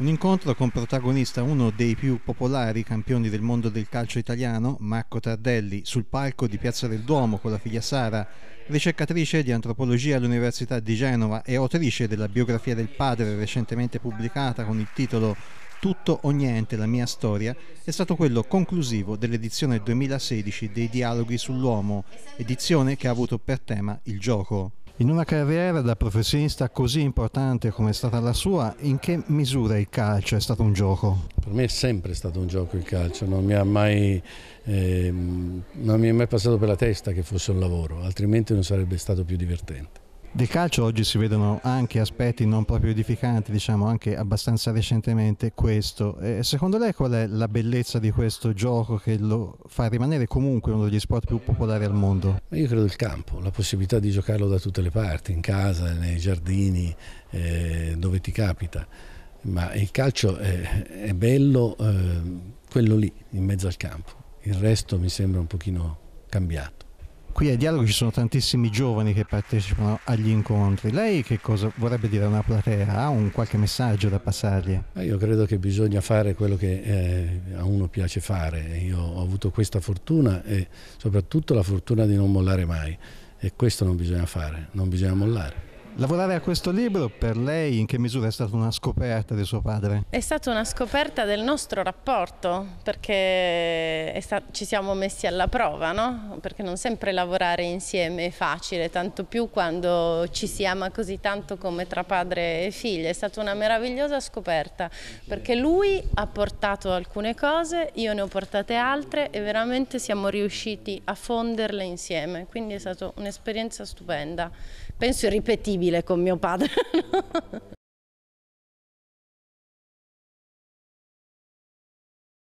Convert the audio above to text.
Un incontro con protagonista uno dei più popolari campioni del mondo del calcio italiano, Marco Tardelli, sul palco di Piazza del Duomo con la figlia Sara, ricercatrice di antropologia all'Università di Genova e autrice della biografia del padre recentemente pubblicata con il titolo Tutto o niente la mia storia, è stato quello conclusivo dell'edizione 2016 dei Dialoghi sull'uomo, edizione che ha avuto per tema il gioco. In una carriera da professionista così importante come è stata la sua, in che misura il calcio è stato un gioco? Per me è sempre stato un gioco il calcio, non mi, mai, eh, non mi è mai passato per la testa che fosse un lavoro, altrimenti non sarebbe stato più divertente. Del calcio oggi si vedono anche aspetti non proprio edificanti, diciamo anche abbastanza recentemente questo. E secondo lei qual è la bellezza di questo gioco che lo fa rimanere comunque uno degli sport più popolari al mondo? Io credo il campo, la possibilità di giocarlo da tutte le parti, in casa, nei giardini, eh, dove ti capita. Ma il calcio è, è bello eh, quello lì, in mezzo al campo. Il resto mi sembra un pochino cambiato qui a Dialogo ci sono tantissimi giovani che partecipano agli incontri. Lei che cosa vorrebbe dire a una platea? Ha un qualche messaggio da passargli? Ah, io credo che bisogna fare quello che eh, a uno piace fare. Io ho avuto questa fortuna e soprattutto la fortuna di non mollare mai. E questo non bisogna fare, non bisogna mollare. Lavorare a questo libro per lei in che misura è stata una scoperta di suo padre? È stata una scoperta del nostro rapporto perché ci siamo messi alla prova, no? perché non sempre lavorare insieme è facile, tanto più quando ci si ama così tanto come tra padre e figlia. È stata una meravigliosa scoperta perché lui ha portato alcune cose, io ne ho portate altre e veramente siamo riusciti a fonderle insieme, quindi è stata un'esperienza stupenda, penso irripetibile civile con mio padre.